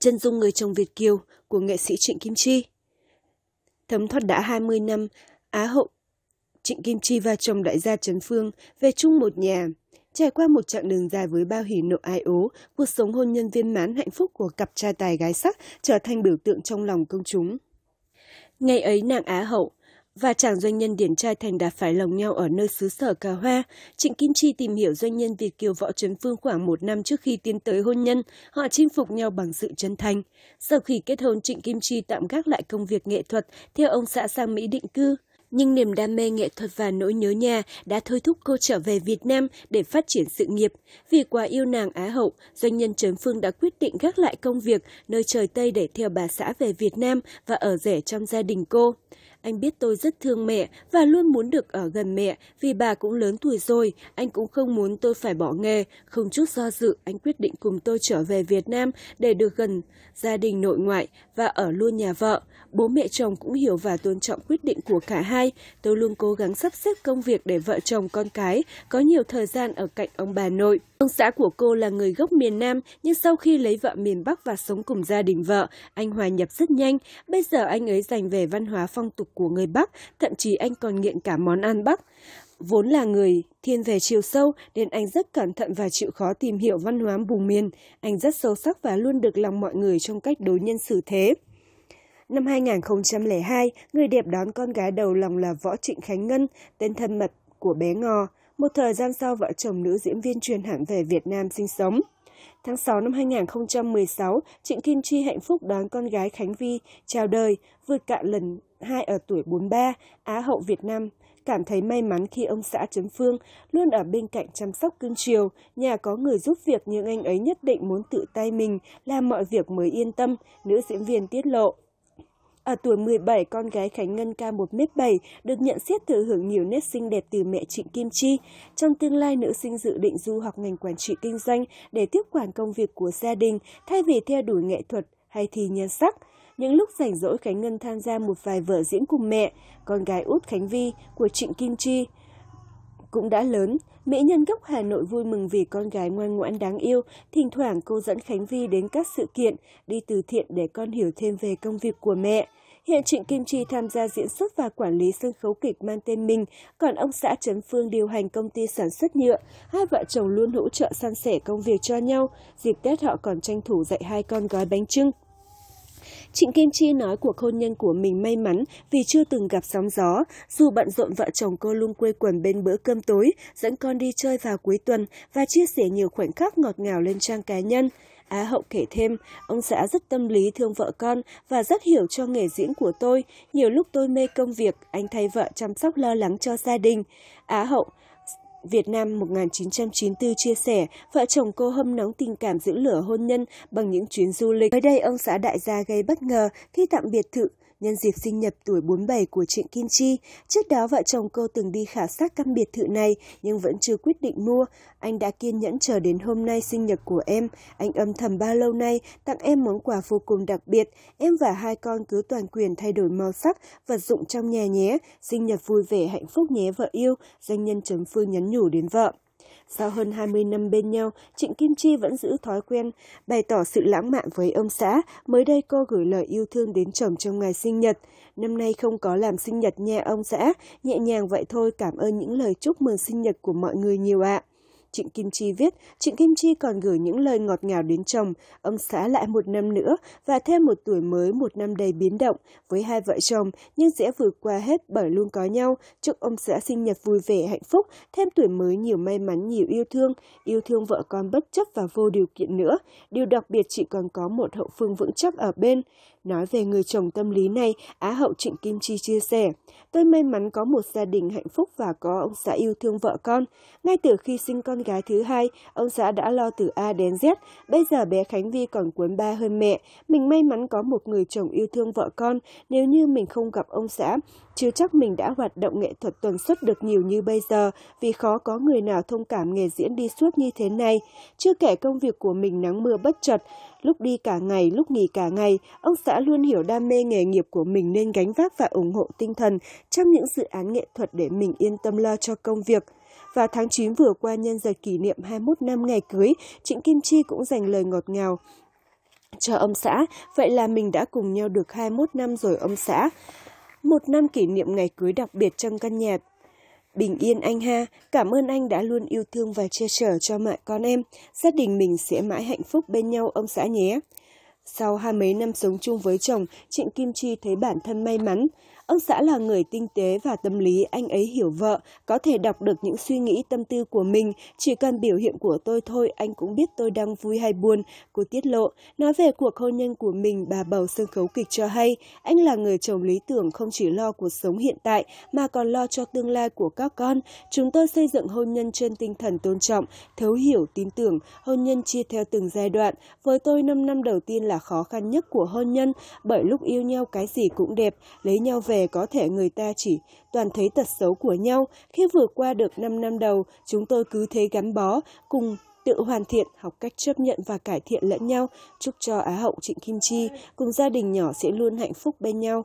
chân dung người chồng Việt Kiều của nghệ sĩ Trịnh Kim Chi. Thấm thoát đã 20 năm, Á hậu Trịnh Kim Chi và chồng đại gia Trấn Phương về chung một nhà. Trải qua một chặng đường dài với bao hỉ nộ ai ố, cuộc sống hôn nhân viên mãn hạnh phúc của cặp trai tài gái sắc trở thành biểu tượng trong lòng công chúng. Ngày ấy nàng Á hậu và chàng doanh nhân điển trai thành đạt phải lòng nhau ở nơi xứ sở cà hoa. Trịnh Kim Chi tìm hiểu doanh nhân Việt Kiều Võ Trấn Phương khoảng một năm trước khi tiến tới hôn nhân, họ chinh phục nhau bằng sự chân thành. Sau khi kết hôn, Trịnh Kim Chi tạm gác lại công việc nghệ thuật, theo ông xã sang Mỹ định cư. Nhưng niềm đam mê nghệ thuật và nỗi nhớ nhà đã thôi thúc cô trở về Việt Nam để phát triển sự nghiệp. Vì quá yêu nàng Á hậu, doanh nhân Trấn Phương đã quyết định gác lại công việc nơi trời Tây để theo bà xã về Việt Nam và ở rể trong gia đình cô. Anh biết tôi rất thương mẹ và luôn muốn được ở gần mẹ vì bà cũng lớn tuổi rồi. Anh cũng không muốn tôi phải bỏ nghề. Không chút do dự, anh quyết định cùng tôi trở về Việt Nam để được gần gia đình nội ngoại và ở luôn nhà vợ. Bố mẹ chồng cũng hiểu và tôn trọng quyết định của cả hai. Tôi luôn cố gắng sắp xếp công việc để vợ chồng con cái có nhiều thời gian ở cạnh ông bà nội. Ông xã của cô là người gốc miền Nam, nhưng sau khi lấy vợ miền Bắc và sống cùng gia đình vợ, anh hòa nhập rất nhanh. Bây giờ anh ấy dành về văn hóa phong tục của người Bắc, thậm chí anh còn nghiện cả món ăn Bắc. Vốn là người thiên về chiều sâu nên anh rất cẩn thận và chịu khó tìm hiểu văn hóa vùng miền. Anh rất sâu sắc và luôn được lòng mọi người trong cách đối nhân xử thế. Năm 2002, người đẹp đón con gái đầu lòng là Võ Trịnh Khánh Ngân, tên thân mật của bé Ngò. Một thời gian sau, vợ chồng nữ diễn viên truyền hẳn về Việt Nam sinh sống. Tháng 6 năm 2016, Trịnh Kim Chi hạnh phúc đón con gái Khánh Vi chào đời, vượt cạn lần hai ở tuổi 43, Á hậu Việt Nam. Cảm thấy may mắn khi ông xã Trấn Phương luôn ở bên cạnh chăm sóc cưng chiều, nhà có người giúp việc nhưng anh ấy nhất định muốn tự tay mình làm mọi việc mới yên tâm, nữ diễn viên tiết lộ. Ở tuổi 17, con gái Khánh Ngân ca 1m7 được nhận xét thừa hưởng nhiều nét xinh đẹp từ mẹ Trịnh Kim Chi. Trong tương lai, nữ sinh dự định du học ngành quản trị kinh doanh để tiếp quản công việc của gia đình thay vì theo đuổi nghệ thuật hay thi nhân sắc. Những lúc rảnh rỗi Khánh Ngân tham gia một vài vở diễn cùng mẹ, con gái út Khánh Vi của Trịnh Kim Chi – cũng đã lớn, mỹ nhân gốc Hà Nội vui mừng vì con gái ngoan ngoãn đáng yêu, thỉnh thoảng cô dẫn Khánh Vi đến các sự kiện, đi từ thiện để con hiểu thêm về công việc của mẹ. Hiện Trịnh Kim Chi tham gia diễn xuất và quản lý sân khấu kịch mang tên mình, còn ông xã Trấn Phương điều hành công ty sản xuất nhựa. Hai vợ chồng luôn hỗ trợ san sẻ công việc cho nhau, dịp Tết họ còn tranh thủ dạy hai con gói bánh trưng. Trịnh Kim Chi nói cuộc hôn nhân của mình may mắn vì chưa từng gặp sóng gió, dù bận rộn vợ chồng cô luôn quây quần bên bữa cơm tối, dẫn con đi chơi vào cuối tuần và chia sẻ nhiều khoảnh khắc ngọt ngào lên trang cá nhân. Á Hậu kể thêm, ông xã rất tâm lý thương vợ con và rất hiểu cho nghề diễn của tôi. Nhiều lúc tôi mê công việc, anh thay vợ chăm sóc lo lắng cho gia đình. Á Hậu, Việt Nam 1994 chia sẻ, vợ chồng cô hâm nóng tình cảm giữ lửa hôn nhân bằng những chuyến du lịch. Mới đây, ông xã đại gia gây bất ngờ khi tạm biệt thự nhân dịp sinh nhật tuổi 47 của Trịnh Kim Chi. Trước đó vợ chồng cô từng đi khảo sát căn biệt thự này nhưng vẫn chưa quyết định mua. Anh đã kiên nhẫn chờ đến hôm nay sinh nhật của em. Anh âm thầm bao lâu nay tặng em món quà vô cùng đặc biệt. Em và hai con cứ toàn quyền thay đổi màu sắc, vật dụng trong nhà nhé. Sinh nhật vui vẻ hạnh phúc nhé vợ yêu, doanh nhân Trấn phương nhắn nhủ đến vợ. Sau hơn 20 năm bên nhau, Trịnh Kim Chi vẫn giữ thói quen, bày tỏ sự lãng mạn với ông xã. Mới đây cô gửi lời yêu thương đến chồng trong ngày sinh nhật. Năm nay không có làm sinh nhật nha ông xã, nhẹ nhàng vậy thôi cảm ơn những lời chúc mừng sinh nhật của mọi người nhiều ạ. À. Trịnh Kim Chi viết, Trịnh Kim Chi còn gửi những lời ngọt ngào đến chồng, ông xã lại một năm nữa và thêm một tuổi mới một năm đầy biến động với hai vợ chồng nhưng sẽ vượt qua hết bởi luôn có nhau. Chúc ông xã sinh nhật vui vẻ, hạnh phúc, thêm tuổi mới nhiều may mắn, nhiều yêu thương, yêu thương vợ con bất chấp và vô điều kiện nữa. Điều đặc biệt chị còn có một hậu phương vững chắc ở bên. Nói về người chồng tâm lý này, Á hậu Trịnh Kim Chi chia sẻ, tôi may mắn có một gia đình hạnh phúc và có ông xã yêu thương vợ con. Ngay từ khi sinh con gái thứ hai, ông xã đã lo từ A đến Z, bây giờ bé Khánh Vi còn cuốn ba hơn mẹ. Mình may mắn có một người chồng yêu thương vợ con, nếu như mình không gặp ông xã, chưa chắc mình đã hoạt động nghệ thuật tuần suất được nhiều như bây giờ vì khó có người nào thông cảm nghề diễn đi suốt như thế này. Chưa kể công việc của mình nắng mưa bất chợt, lúc đi cả ngày, lúc nghỉ cả ngày, ông xã luôn hiểu đam mê nghề nghiệp của mình nên gánh vác và ủng hộ tinh thần trong những dự án nghệ thuật để mình yên tâm lo cho công việc. Và tháng 9 vừa qua nhân dịp kỷ niệm 21 năm ngày cưới, Trịnh Kim Chi cũng dành lời ngọt ngào cho ông xã, vậy là mình đã cùng nhau được 21 năm rồi ông xã một năm kỷ niệm ngày cưới đặc biệt trong căn nhà Bình yên anh ha, cảm ơn anh đã luôn yêu thương và che chở cho mẹ con em. Gia đình mình sẽ mãi hạnh phúc bên nhau ông xã nhé. Sau hai mấy năm sống chung với chồng, Trịnh Kim Chi thấy bản thân may mắn. Ông xã là người tinh tế và tâm lý, anh ấy hiểu vợ, có thể đọc được những suy nghĩ tâm tư của mình. Chỉ cần biểu hiện của tôi thôi, anh cũng biết tôi đang vui hay buồn. Cô tiết lộ, nói về cuộc hôn nhân của mình, bà bầu sân khấu kịch cho hay, anh là người chồng lý tưởng không chỉ lo cuộc sống hiện tại mà còn lo cho tương lai của các con. Chúng tôi xây dựng hôn nhân trên tinh thần tôn trọng, thấu hiểu, tin tưởng, hôn nhân chia theo từng giai đoạn. Với tôi, 5 năm đầu tiên là khó khăn nhất của hôn nhân, bởi lúc yêu nhau cái gì cũng đẹp, lấy nhau về có thể người ta chỉ toàn thấy tật xấu của nhau, khi vừa qua được 5 năm đầu, chúng tôi cứ thế gắn bó, cùng tự hoàn thiện, học cách chấp nhận và cải thiện lẫn nhau. Chúc cho Á hậu Trịnh Kim Chi cùng gia đình nhỏ sẽ luôn hạnh phúc bên nhau.